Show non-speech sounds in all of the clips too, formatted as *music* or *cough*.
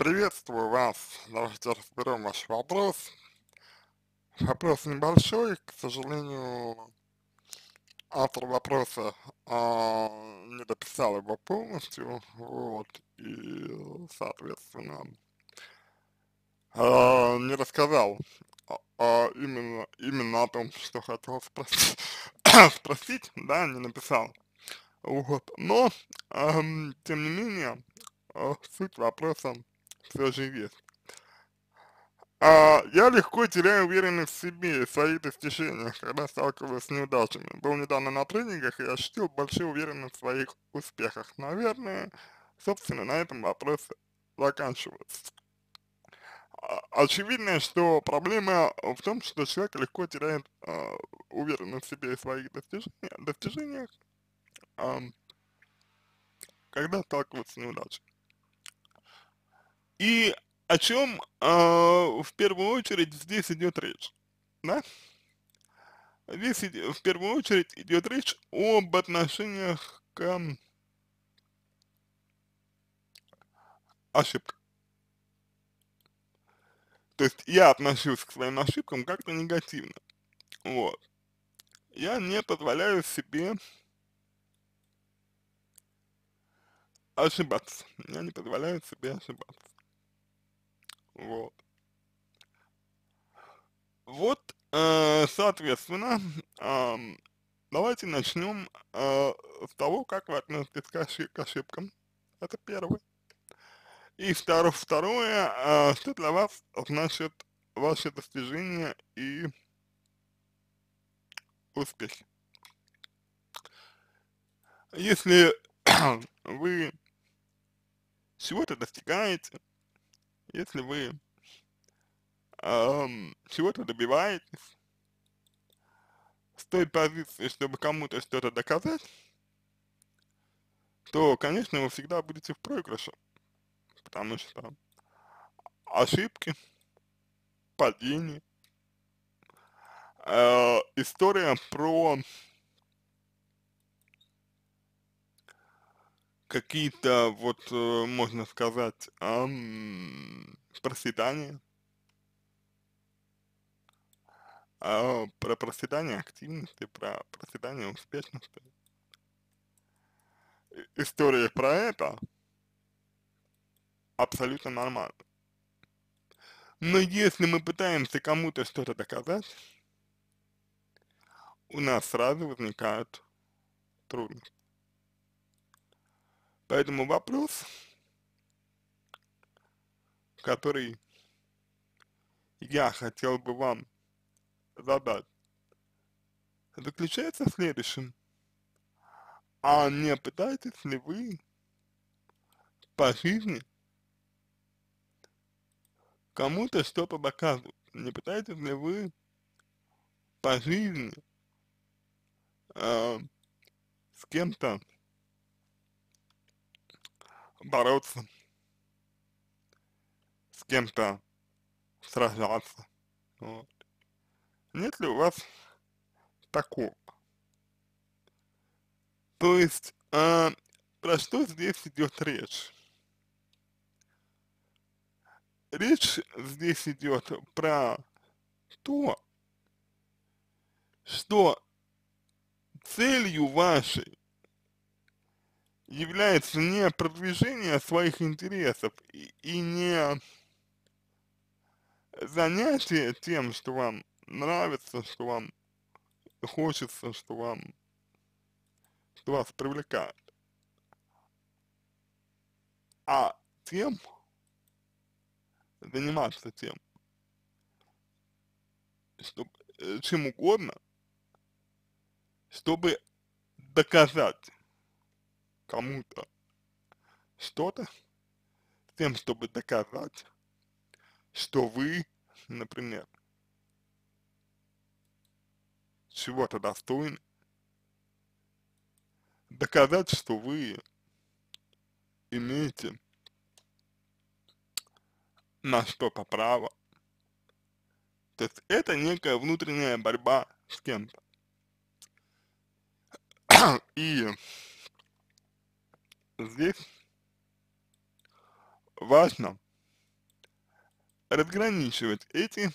Приветствую вас. Давайте разберем ваш вопрос. Вопрос небольшой, к сожалению, автор вопроса а, не дописал его полностью, вот, и, соответственно, а, не рассказал а, а именно, именно о том, что хотел спросить, *coughs* спросить да, не написал. Вот, но, а, тем не менее, а, суть вопроса соживет. А, я легко теряю уверенность в себе и в своих достижениях, когда сталкиваюсь с неудачами. Был недавно на тренингах и ощутил большую уверенность в своих успехах. Наверное, собственно, на этом вопрос заканчивается. А, очевидно, что проблема в том, что человек легко теряет э, уверенность в себе и в своих достижениях, достижениях э, когда сталкивается с неудачей. И о чем э, а, в первую очередь здесь идет речь, да? Здесь в первую очередь идет речь об отношениях к ошибкам. То есть я отношусь к своим ошибкам как-то негативно. Вот. Я не позволяю себе ошибаться. Я не позволяю себе ошибаться. Вот. Вот, э, соответственно, э, давайте начнем э, с того, как вы относитесь к, ошиб к ошибкам. Это первое. И второе, второе э, что для вас значит ваши достижения и успехи. Если *clears throat* вы чего-то достигаете, если вы эм, чего-то добиваетесь с той позиции, чтобы кому-то что-то доказать, то, конечно, вы всегда будете в проигрыше, потому что ошибки, падения, э, история про какие-то, вот, э, можно сказать, эм, проседания. А, про проседание активности, про проседание успешности. История про это абсолютно нормально. Но если мы пытаемся кому-то что-то доказать, у нас сразу возникают трудности. Поэтому вопрос, который я хотел бы вам задать, заключается в следующем. А не пытаетесь ли вы по жизни кому-то что-то доказывать? Не пытаетесь ли вы по жизни э, с кем-то бороться, с кем-то сражаться. Вот. Нет ли у вас такого? То есть, а, про что здесь идет речь? Речь здесь идет про то, что целью вашей является не продвижение своих интересов и, и не занятие тем, что вам нравится, что вам хочется, что вам, что вас привлекает, а тем, заниматься тем, чтобы, э, чем угодно, чтобы доказать кому-то что-то с тем, чтобы доказать, что вы, например, чего-то достойны, доказать, что вы имеете на что-то право. То есть это некая внутренняя борьба с кем-то. *clears throat* И здесь важно разграничивать эти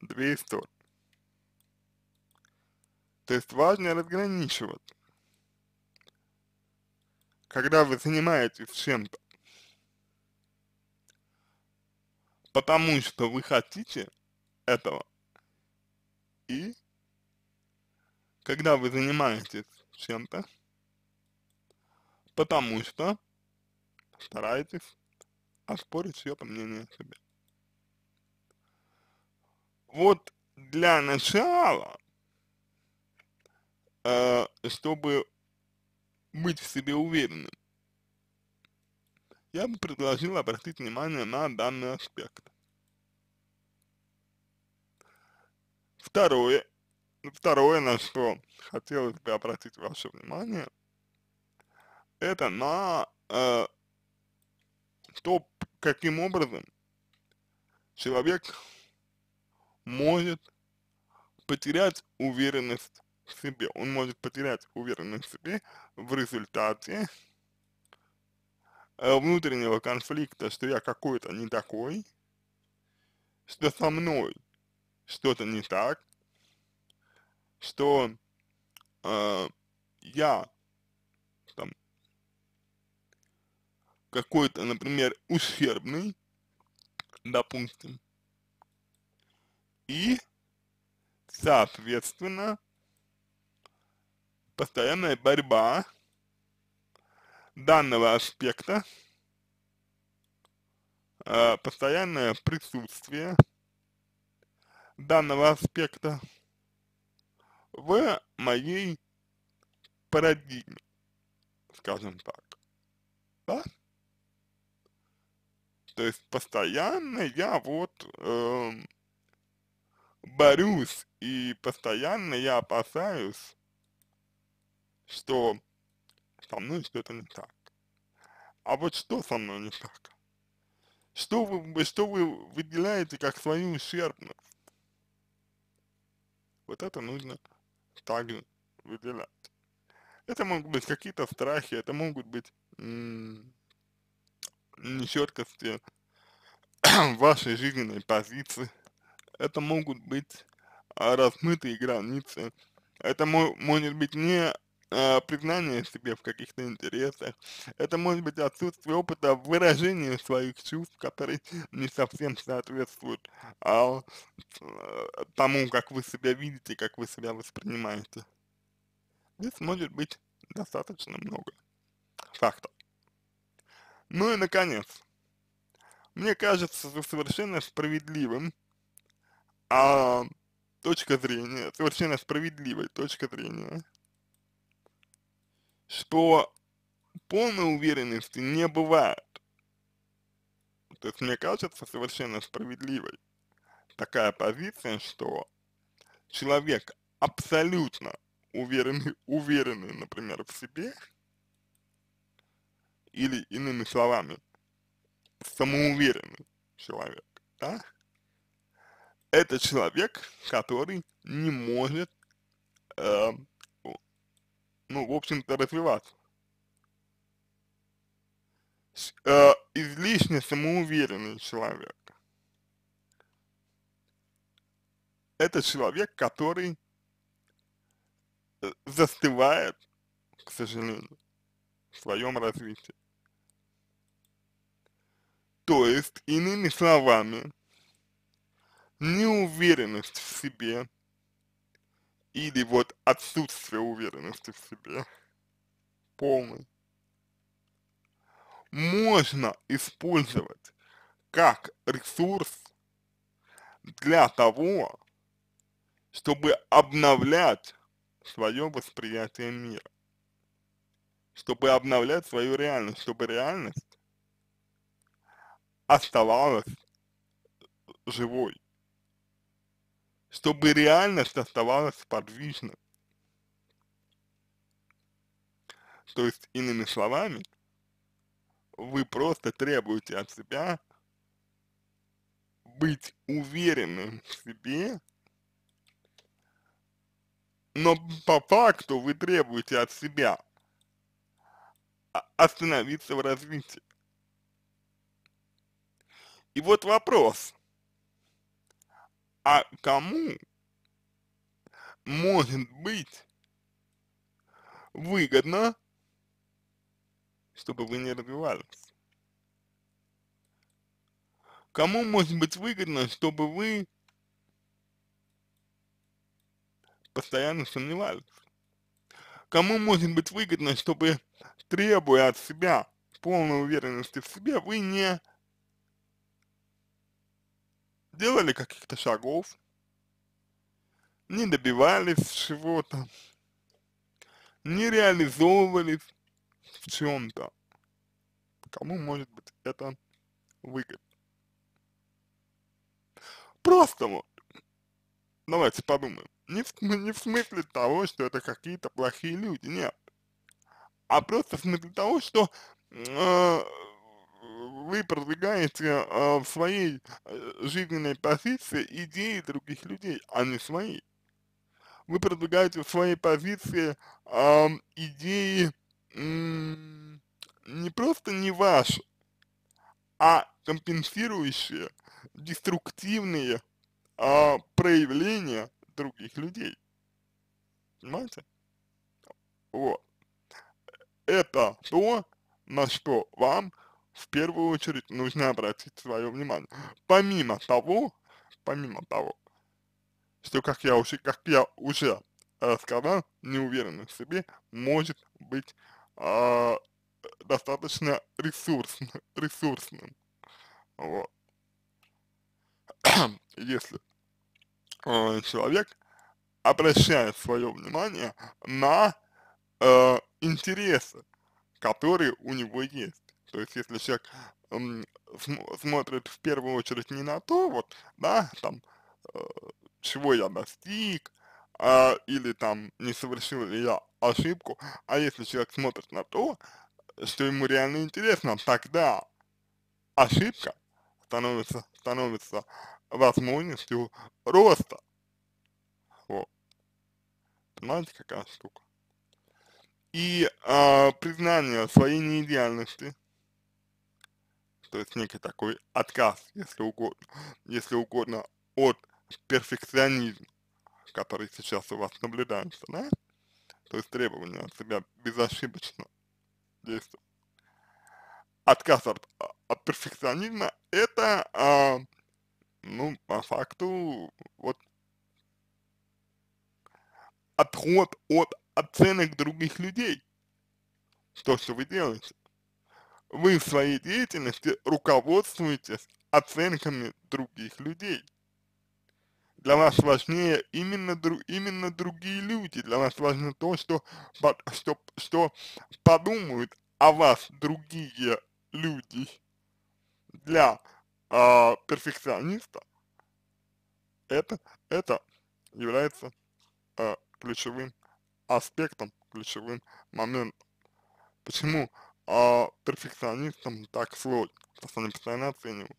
две истории. То есть важно разграничивать, когда вы занимаетесь чем-то, потому что вы хотите этого, и когда вы занимаетесь коэффициента, потому что стараетесь оспорить чье-то мнение о себе. Вот для начала, э, чтобы быть в себе уверенным, я бы предложил обратить внимание на данный аспект. Второе, ну, второе, на что хотелось бы обратить ваше внимание, это на э, то, каким образом человек может потерять уверенность в себе. Он может потерять уверенность в себе в результате э, внутреннего конфликта, что я какой-то не такой, что со мной что-то не так, что э, я там какой-то, например, ущербный, допустим, и, соответственно, постоянная борьба данного аспекта, э, постоянное присутствие данного аспекта в моей парадигме, скажем так, да? То есть постоянно я вот э, борюсь и постоянно я опасаюсь, что со мной что-то не так. А вот что со мной не так? Что вы, что вы выделяете как свою ущербность? Вот это нужно также выделять. Это могут быть какие-то страхи, это могут быть нечеткости вашей жизненной позиции, это могут быть а, размытые границы, это может быть не а, признание себе в каких-то интересах. Это может быть отсутствие опыта в выражении своих чувств, которые не совсем соответствуют э, тому, как вы себя видите, как вы себя воспринимаете. Здесь может быть достаточно много фактов. Ну и наконец, мне кажется совершенно справедливым, а точка зрения, совершенно справедливой точка зрения, что полной уверенности не бывает. То есть мне кажется совершенно справедливой такая позиция, что человек абсолютно уверенный, уверенный, например, в себе, или иными словами, самоуверенный человек, да? Это человек, который не может э, ну, в общем-то, развиваться. Э, излишне самоуверенный человек. Это человек, который э, застывает, к сожалению, в своем развитии. То есть, иными словами, неуверенность в себе, или вот отсутствие уверенности в себе полный. можно использовать как ресурс для того, чтобы обновлять свое восприятие мира, чтобы обновлять свою реальность, чтобы реальность оставалась живой чтобы реальность оставалась подвижной. То есть, иными словами, вы просто требуете от себя быть уверенным в себе, но по факту вы требуете от себя остановиться в развитии. И вот вопрос – а кому может быть выгодно, чтобы вы не развивались? Кому может быть выгодно, чтобы вы постоянно сомневались? Кому может быть выгодно, чтобы требуя от себя полной уверенности в себе, вы не делали каких-то шагов, не добивались чего-то, не реализовывались в чем-то. Кому может быть это выгодно? Просто вот. Давайте подумаем. Не в, не в смысле того, что это какие-то плохие люди, нет. А просто в смысле того, что э, вы продвигаете э, в своей э, жизненной позиции идеи других людей, а не свои. Вы продвигаете в своей позиции э, идеи э, не просто не ваши, а компенсирующие деструктивные э, проявления других людей. Понимаете? Вот. Это то, на что вам в первую очередь нужно обратить свое внимание. Помимо того, помимо того, что, как я уже, как я уже э, сказал, неуверенность в себе может быть э, достаточно ресурсным, *laughs* ресурсным, вот. *clears throat* Если э, человек обращает свое внимание на э, интересы, которые у него есть. То есть, если человек эм, смотрит в первую очередь не на то, вот, да, там, э, чего я достиг, э, или там, не совершил ли я ошибку, а если человек смотрит на то, что ему реально интересно, тогда ошибка становится, становится возможностью роста. Вот. Понимаете, какая штука? И э, признание своей неидеальности то есть некий такой отказ, если угодно, если угодно, от перфекционизма, который сейчас у вас наблюдается, да? То есть требования от себя безошибочно действуют. Отказ от, а, от перфекционизма – это, а, ну, по факту, вот, отход от оценок других людей, то, что вы делаете вы в своей деятельности руководствуетесь оценками других людей. Для вас важнее именно, именно другие люди, для вас важно то, что, что, что подумают о вас другие люди. Для э, перфекциониста это, это является э, ключевым аспектом, ключевым моментом. Почему а перфекционистам так сложно, потому что они постоянно оценивают.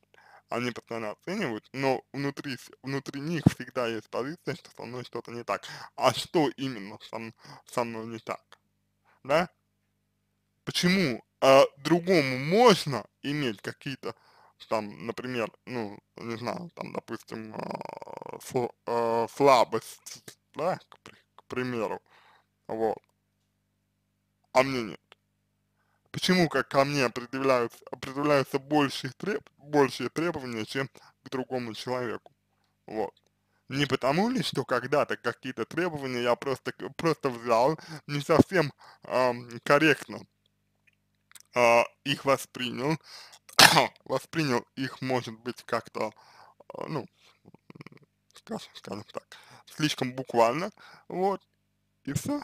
Они постоянно оценивают, но внутри, внутри них всегда есть позиция, что со мной что-то не так. А что именно со, со мной не так? Да? Почему а, другому можно иметь какие-то там, например, ну, не знаю, там, допустим, а, сл а, слабость, да, к, к примеру, вот, а мне нет. Почему как ко мне предъявляются, предъявляются большие, треб, большие требования, чем к другому человеку? Вот. Не потому ли, что когда-то какие-то требования я просто, просто взял, не совсем эм, корректно э, их воспринял, *coughs* воспринял их, может быть, как-то, э, ну, скажем, скажем так, слишком буквально, вот, и все.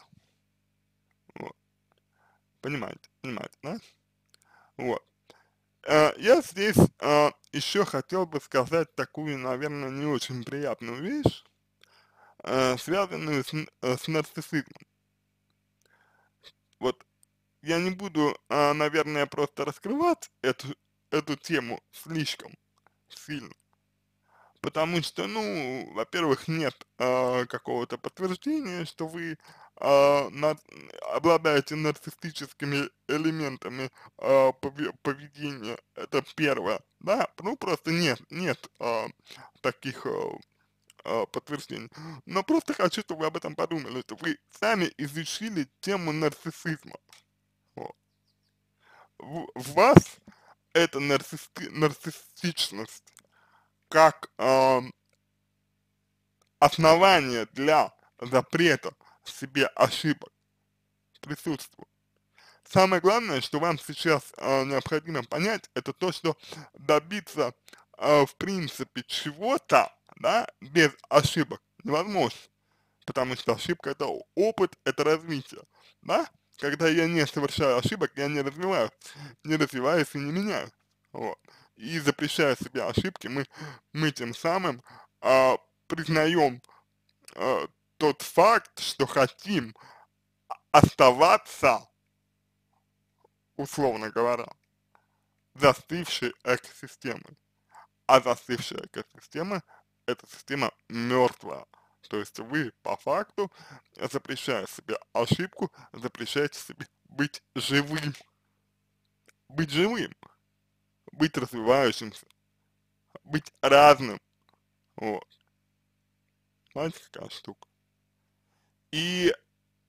Понимаете, понимаете, да? Вот. Э, я здесь э, еще хотел бы сказать такую, наверное, не очень приятную вещь, э, связанную с, с нарциссизмом. Вот я не буду, наверное, просто раскрывать эту, эту тему слишком сильно, потому что, ну, во-первых, нет э, какого-то подтверждения, что вы э, а, на, обладаете нарциссическими элементами э, поведения, это первое, да, ну просто нет, нет э, таких э, подтверждений. Но просто хочу, чтобы вы об этом подумали, что вы сами изучили тему нарциссизма. В, вас эта нарцисти, нарциссичность как э, основание для запрета в себе ошибок присутствуют. Самое главное, что вам сейчас э, необходимо понять, это то, что добиться э, в принципе чего-то, да, без ошибок невозможно, потому что ошибка это опыт, это развитие, да. Когда я не совершаю ошибок, я не развиваюсь, не развиваюсь и не меняю, вот. И запрещая себе ошибки, мы, мы тем самым э, признаем э, тот факт, что хотим оставаться, условно говоря, застывшей экосистемой. А застывшая экосистема – это система мертвая. То есть вы по факту запрещая себе ошибку, запрещаете себе быть живым. Быть живым. Быть развивающимся. Быть разным. Вот. Знаете, какая штука? И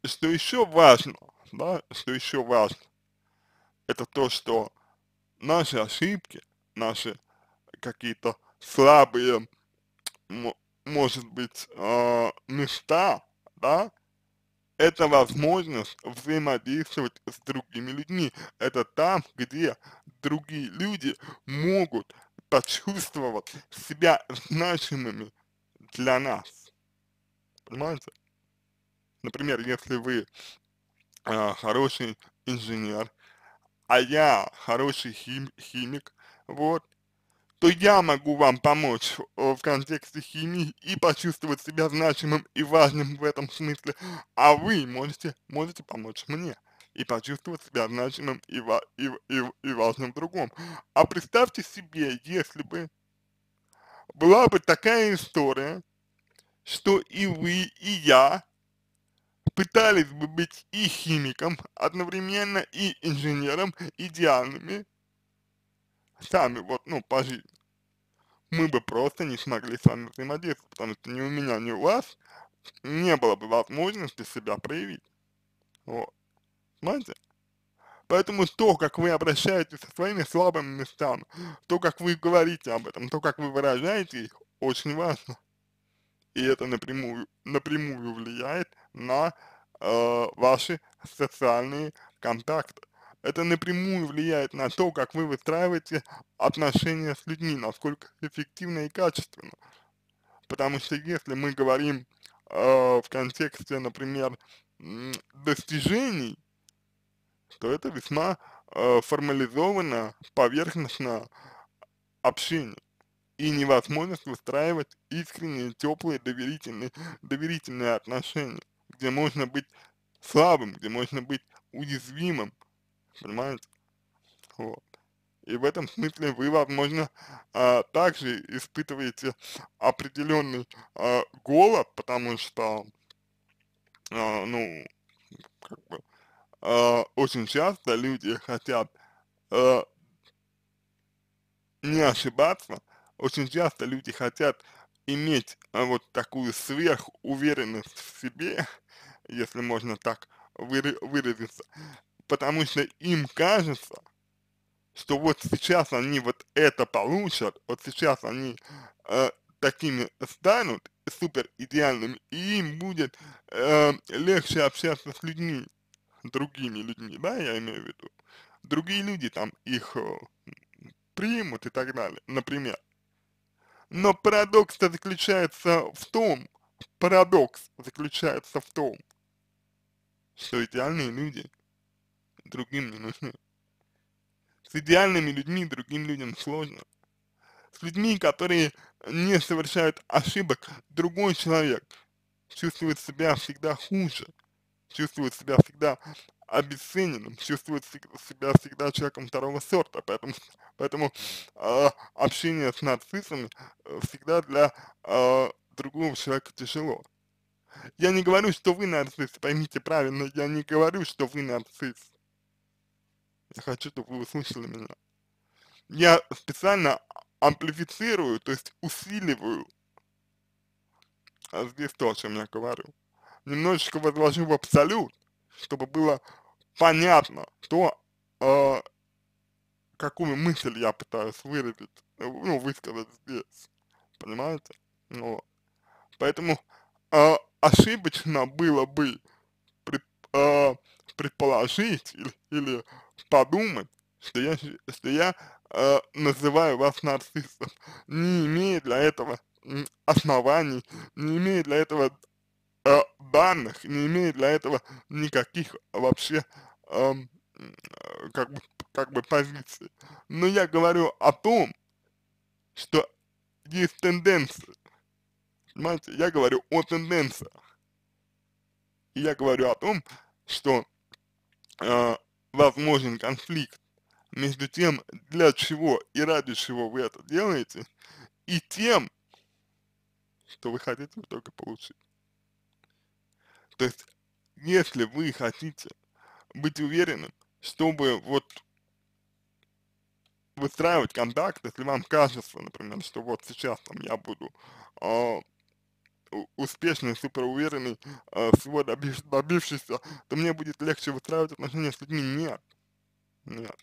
что еще важно, да, что еще важно, это то, что наши ошибки, наши какие-то слабые, может быть, э, места, да, это возможность взаимодействовать с другими людьми. Это там, где другие люди могут почувствовать себя значимыми для нас. Понимаете? Например, если вы э, хороший инженер, а я хороший хим, химик, вот, то я могу вам помочь э, в контексте химии и почувствовать себя значимым и важным в этом смысле, а вы можете, можете помочь мне и почувствовать себя значимым и, ва и, и, и важным в другом. А представьте себе, если бы была бы такая история, что и вы, и я пытались бы быть и химиком, одновременно и инженером, идеальными, сами вот, ну, по жизни. Мы бы просто не смогли с вами взаимодействовать, потому что ни у меня, ни у вас не было бы возможности себя проявить. Вот. Понимаете? Поэтому то, как вы обращаетесь со своими слабыми местами, то, как вы говорите об этом, то, как вы выражаете их, очень важно. И это напрямую, напрямую влияет на э, ваши социальные контакты. Это напрямую влияет на то, как вы выстраиваете отношения с людьми, насколько эффективно и качественно. Потому что если мы говорим э, в контексте, например, достижений, то это весьма э, формализовано, поверхностно общение и невозможность выстраивать искренние, теплые, доверительные, доверительные отношения где можно быть слабым, где можно быть уязвимым, понимаете? Вот. И в этом смысле вы, возможно, а, также испытываете определенный а, голод, потому что, а, ну, как бы, а, очень часто люди хотят а, не ошибаться, очень часто люди хотят иметь а, вот такую сверхуверенность в себе, если можно так выразиться, потому что им кажется, что вот сейчас они вот это получат, вот сейчас они э, такими станут, супер идеальными, и им будет э, легче общаться с людьми, другими людьми, да, я имею в виду. Другие люди там их э, примут и так далее, например. Но парадокс заключается в том, парадокс заключается в том, что идеальные люди другим не нужны. С идеальными людьми другим людям сложно. С людьми, которые не совершают ошибок, другой человек чувствует себя всегда хуже, чувствует себя всегда обесцененным, чувствует себя всегда человеком второго сорта, поэтому, *laughs* поэтому э, общение с нацистами э, всегда для э, другого человека тяжело. Я не говорю, что вы нарцисс, поймите правильно, я не говорю, что вы нацист. Я хочу, чтобы вы услышали меня. Я специально амплифицирую, то есть усиливаю а здесь то, о чем я говорю. Немножечко возложу в абсолют, чтобы было понятно, что, э, какую мысль я пытаюсь выразить, э, ну, высказать здесь, понимаете? Ну, поэтому э, ошибочно было бы пред, э, предположить или, или подумать, что я, что я э, называю вас нарциссом, не имея для этого оснований, не имея для этого э, данных, не имеет для этого никаких вообще эм, э, как, бы, как бы позиций. Но я говорю о том, что есть тенденции. Понимаете, я говорю о тенденциях. И я говорю о том, что э, возможен конфликт между тем, для чего и ради чего вы это делаете, и тем, что вы хотите в итоге получить. То есть, если вы хотите быть уверенным, чтобы вот выстраивать контакт, если вам кажется, например, что вот сейчас там я буду э, успешный, суперуверенный, э, а, всего добив, добившийся, то мне будет легче выстраивать отношения с людьми. Нет. Нет.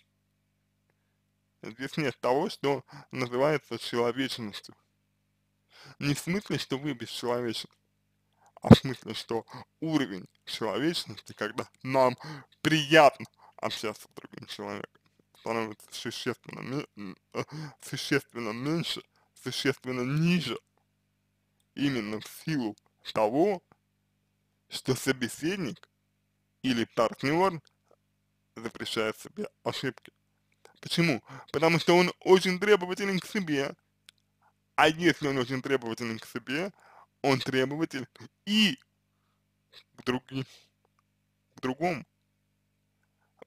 Здесь нет того, что называется человечностью. Не в смысле, что вы бесчеловечны, а в смысле, что уровень человечности, когда нам приятно общаться с другим человеком, становится существенно, э, существенно меньше, существенно ниже, именно в силу того, что собеседник или партнер запрещает себе ошибки. Почему? Потому что он очень требователен к себе, а если он очень требователен к себе, он требователь и к другим, к другому.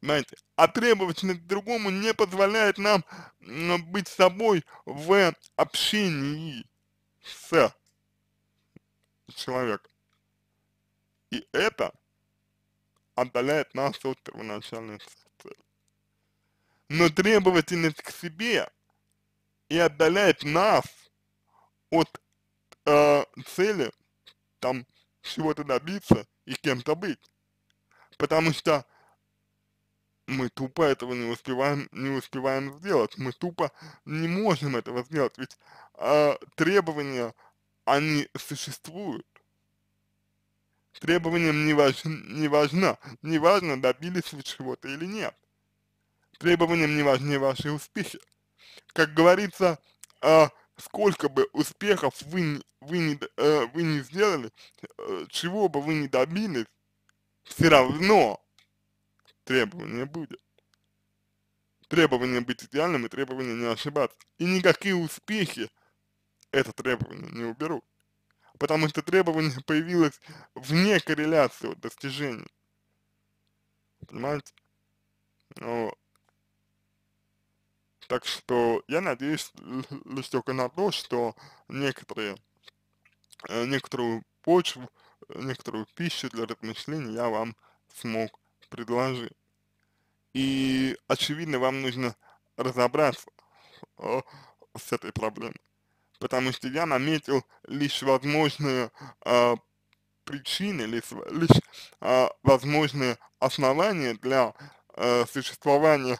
Знаете, а требовательность к другому не позволяет нам быть собой в общении с человеком. И это отдаляет нас от первоначальной цели. Но требовательность к себе и отдаляет нас от э, цели, там, чего-то добиться и кем-то быть. Потому что мы тупо этого не успеваем, не успеваем сделать, мы тупо не можем этого сделать, ведь э, требования, они существуют. Требованиям не, важ, не важно, не важно, добились вы чего-то или нет. Требованиям не важны ваши успехи. Как говорится, э, сколько бы успехов вы, вы, не, э, вы не сделали, э, чего бы вы не добились, все равно требования будет. Требование быть идеальным и требование не ошибаться. И никакие успехи это требование не уберут. Потому что требование появилось вне корреляции вот достижений. Понимаете? Ну, так что я надеюсь лишь только на то, что некоторые, э, некоторую почву, э, некоторую пищу для размышлений я вам смог предложить. И, очевидно, вам нужно разобраться э, с этой проблемой, потому что я наметил лишь возможные э, причины, лишь, лишь э, возможные основания для э, существования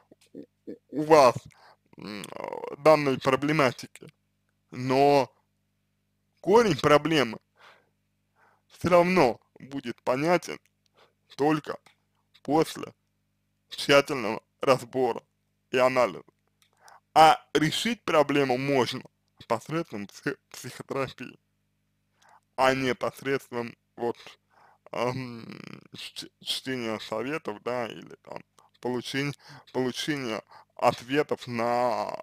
у вас данной проблематики, но корень проблемы все равно будет понятен только после тщательного разбора и анализа. А решить проблему можно посредством псих психотерапии, а не посредством вот эм, чтения советов, да, или там получения, получения ответов на,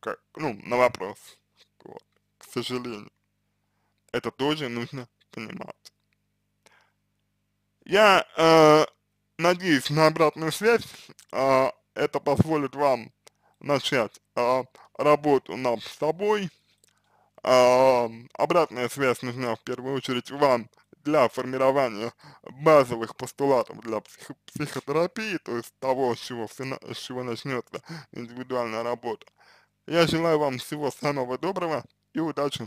как, ну, на вопрос. Вот. К сожалению. Это тоже нужно понимать. Я э, надеюсь на обратную связь. Э, это позволит вам начать э, работу над собой. Э, обратная связь нужна в первую очередь вам для формирования базовых постулатов для псих психотерапии, то есть того, с чего, с чего начнется индивидуальная работа. Я желаю вам всего самого доброго и удачи!